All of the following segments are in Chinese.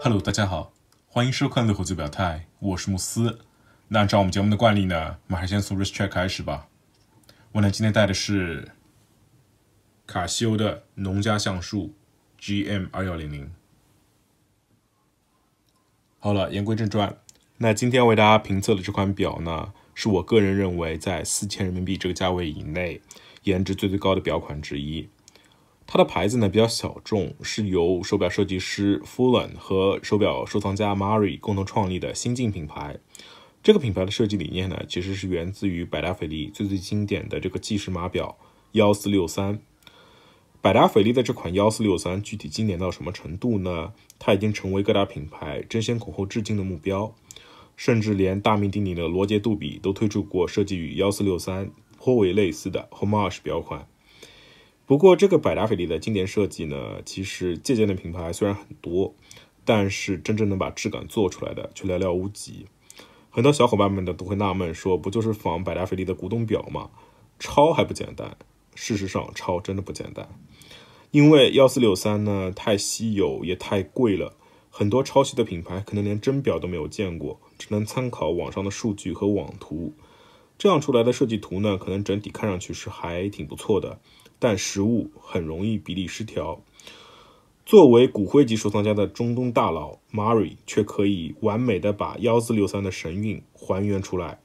Hello，大家好，欢迎收看《乐活最表态》，我是慕斯。那按照我们节目的惯例呢，马上先从 r i s t Check 开始吧。我呢今天带的是卡西欧的农家橡树 GM 二幺零零。好了，言归正传，那今天为大家评测的这款表呢，是我个人认为在四千人民币这个价位以内，颜值最最高的表款之一。它的牌子呢比较小众，是由手表设计师 Fulan 和手表收藏家 m a r i 共同创立的新晋品牌。这个品牌的设计理念呢，其实是源自于百达翡丽最最经典的这个计时码表幺四六三。百达翡丽的这款幺四六三具体经典到什么程度呢？它已经成为各大品牌争先恐后致敬的目标，甚至连大名鼎鼎的罗杰杜比都推出过设计与幺四六三颇为类似的 homage 表款。不过，这个百达翡丽的经典设计呢，其实借鉴的品牌虽然很多，但是真正能把质感做出来的却寥寥无几。很多小伙伴们呢都会纳闷说：“不就是仿百达翡丽的古董表吗？抄还不简单？”事实上，抄真的不简单，因为幺四六三呢太稀有也太贵了，很多抄袭的品牌可能连真表都没有见过，只能参考网上的数据和网图，这样出来的设计图呢，可能整体看上去是还挺不错的。但实物很容易比例失调。作为骨灰级收藏家的中东大佬 m a r r y 却可以完美的把幺四六三的神韵还原出来，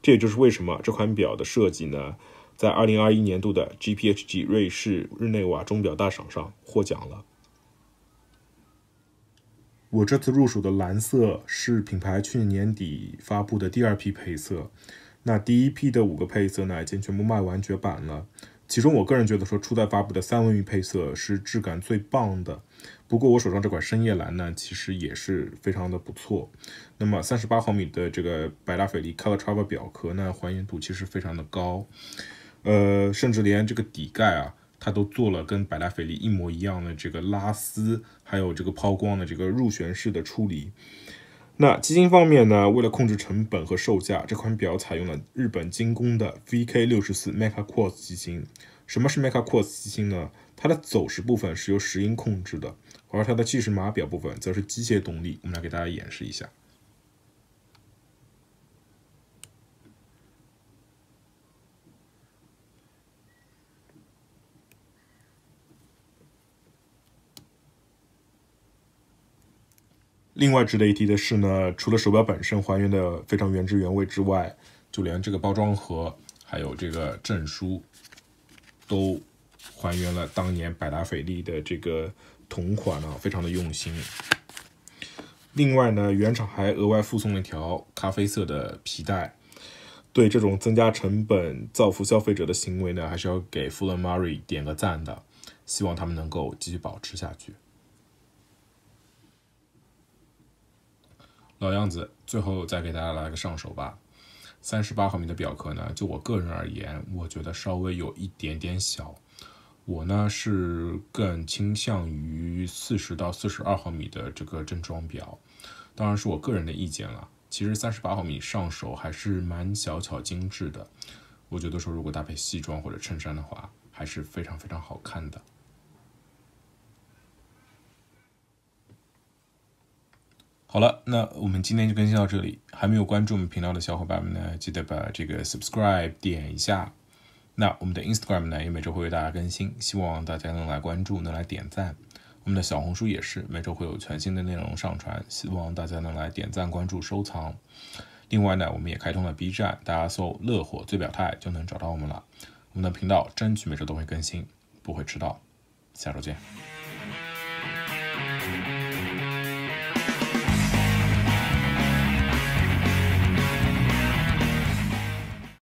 这也就是为什么这款表的设计呢，在二零二一年度的 GPHG 瑞士日内瓦钟表大赏上获奖了。我这次入手的蓝色是品牌去年年底发布的第二批配色，那第一批的五个配色呢已经全部卖完绝版了。其中，我个人觉得说初代发布的三文鱼配色是质感最棒的。不过，我手上这款深夜蓝呢，其实也是非常的不错。那么，三十八毫米的这个百达翡丽 c o l o r t r a v e l 表壳呢，还原度其实非常的高。呃，甚至连这个底盖啊，它都做了跟百达翡丽一模一样的这个拉丝，还有这个抛光的这个入旋式的处理。那机芯方面呢？为了控制成本和售价，这款表采用了日本精工的 VK 六十四 m e c a Quartz 机芯。什么是 m e c a Quartz 机芯呢？它的走时部分是由石英控制的，而它的计时码表部分则是机械动力。我们来给大家演示一下。另外值得一提的是呢，除了手表本身还原的非常原汁原味之外，就连这个包装盒，还有这个证书，都还原了当年百达翡丽的这个同款啊，非常的用心。另外呢，原厂还额外附送了一条咖啡色的皮带。对这种增加成本造福消费者的行为呢，还是要给 f u l l m r y 点个赞的，希望他们能够继续保持下去。老样子，最后再给大家来个上手吧。三十八毫米的表壳呢，就我个人而言，我觉得稍微有一点点小。我呢是更倾向于四十到四十二毫米的这个正装表，当然是我个人的意见了。其实三十八毫米上手还是蛮小巧精致的，我觉得说如果搭配西装或者衬衫的话，还是非常非常好看的。好了，那我们今天就更新到这里。还没有关注我们频道的小伙伴们呢，记得把这个 subscribe 点一下。那我们的 Instagram 呢，也每周会为大家更新，希望大家能来关注，能来点赞。我们的小红书也是每周会有全新的内容上传，希望大家能来点赞、关注、收藏。另外呢，我们也开通了 B 站，大家搜“乐火最表态”就能找到我们了。我们的频道争取每周都会更新，不会迟到。下周见。